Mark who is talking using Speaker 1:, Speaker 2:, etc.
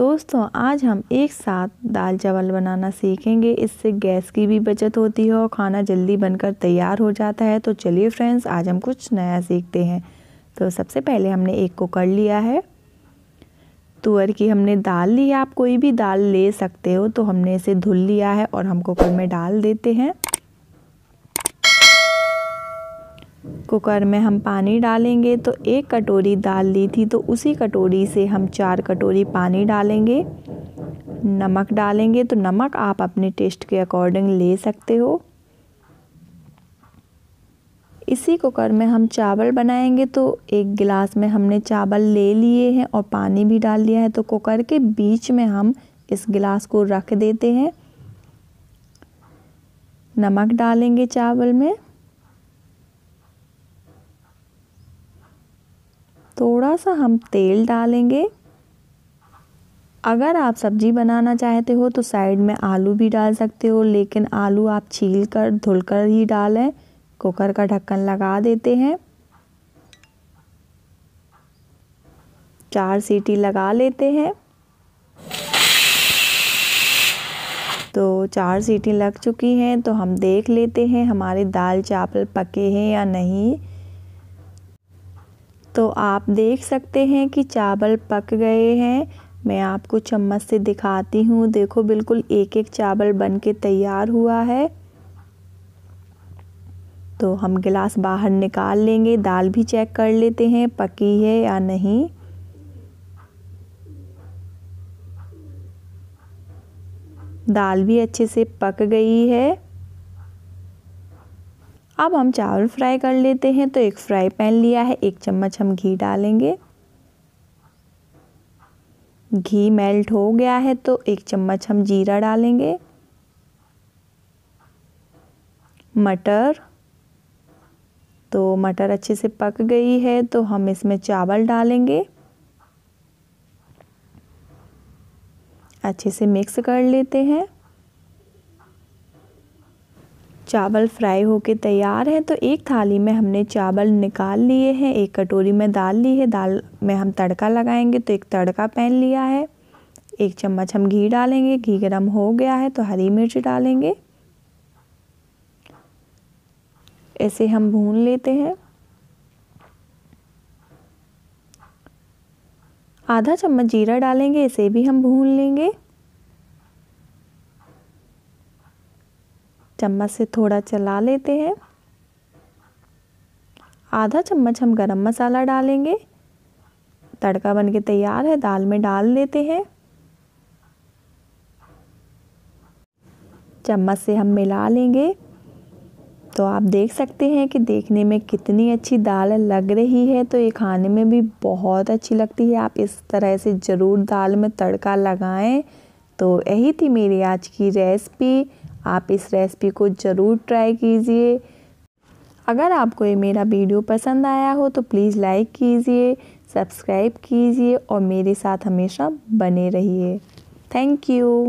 Speaker 1: दोस्तों आज हम एक साथ दाल चावल बनाना सीखेंगे इससे गैस की भी बचत होती है और खाना जल्दी बनकर तैयार हो जाता है तो चलिए फ्रेंड्स आज हम कुछ नया सीखते हैं तो सबसे पहले हमने एक कुकर लिया है तुअर की हमने दाल ली आप कोई भी दाल ले सकते हो तो हमने इसे धुल लिया है और हम कुकर में डाल देते हैं कुकर में हम पानी डालेंगे तो एक कटोरी दाल ली थी तो उसी कटोरी से हम चार कटोरी पानी डालेंगे नमक डालेंगे तो नमक आप अपने टेस्ट के अकॉर्डिंग ले सकते हो इसी कुकर में हम चावल बनाएंगे तो एक गिलास में हमने चावल ले लिए हैं और पानी भी डाल लिया है तो कुकर के बीच में हम इस गिलास को रख देते हैं नमक डालेंगे चावल में थोड़ा सा हम तेल डालेंगे अगर आप सब्जी बनाना चाहते हो तो साइड में आलू भी डाल सकते हो लेकिन आलू आप छील कर धुल कर ही डालें कुकर का ढक्कन लगा देते हैं चार सीटी लगा लेते हैं तो चार सीटी लग चुकी हैं तो हम देख लेते हैं हमारे दाल चावल पके हैं या नहीं तो आप देख सकते हैं कि चावल पक गए हैं मैं आपको चम्मच से दिखाती हूँ देखो बिल्कुल एक एक चावल बन के तैयार हुआ है तो हम गिलास बाहर निकाल लेंगे दाल भी चेक कर लेते हैं पकी है या नहीं दाल भी अच्छे से पक गई है अब हम चावल फ्राई कर लेते हैं तो एक फ्राई पैन लिया है एक चम्मच हम घी डालेंगे घी मेल्ट हो गया है तो एक चम्मच हम जीरा डालेंगे मटर तो मटर अच्छे से पक गई है तो हम इसमें चावल डालेंगे अच्छे से मिक्स कर लेते हैं चावल फ्राई होके तैयार हैं तो एक थाली में हमने चावल निकाल लिए हैं एक कटोरी में दाल ली है दाल में हम तड़का लगाएंगे तो एक तड़का पैन लिया है एक चम्मच हम घी डालेंगे घी गर्म हो गया है तो हरी मिर्च डालेंगे ऐसे हम भून लेते हैं आधा चम्मच जीरा डालेंगे इसे भी हम भून लेंगे चम्मच से थोड़ा चला लेते हैं आधा चम्मच हम गरम मसाला डालेंगे तड़का बन के तैयार है दाल में डाल देते हैं चम्मच से हम मिला लेंगे तो आप देख सकते हैं कि देखने में कितनी अच्छी दाल लग रही है तो ये खाने में भी बहुत अच्छी लगती है आप इस तरह से ज़रूर दाल में तड़का लगाएं तो यही थी मेरी आज की रेसिपी आप इस रेसिपी को ज़रूर ट्राई कीजिए अगर आपको ये मेरा वीडियो पसंद आया हो तो प्लीज़ लाइक कीजिए सब्सक्राइब कीजिए और मेरे साथ हमेशा बने रहिए थैंक यू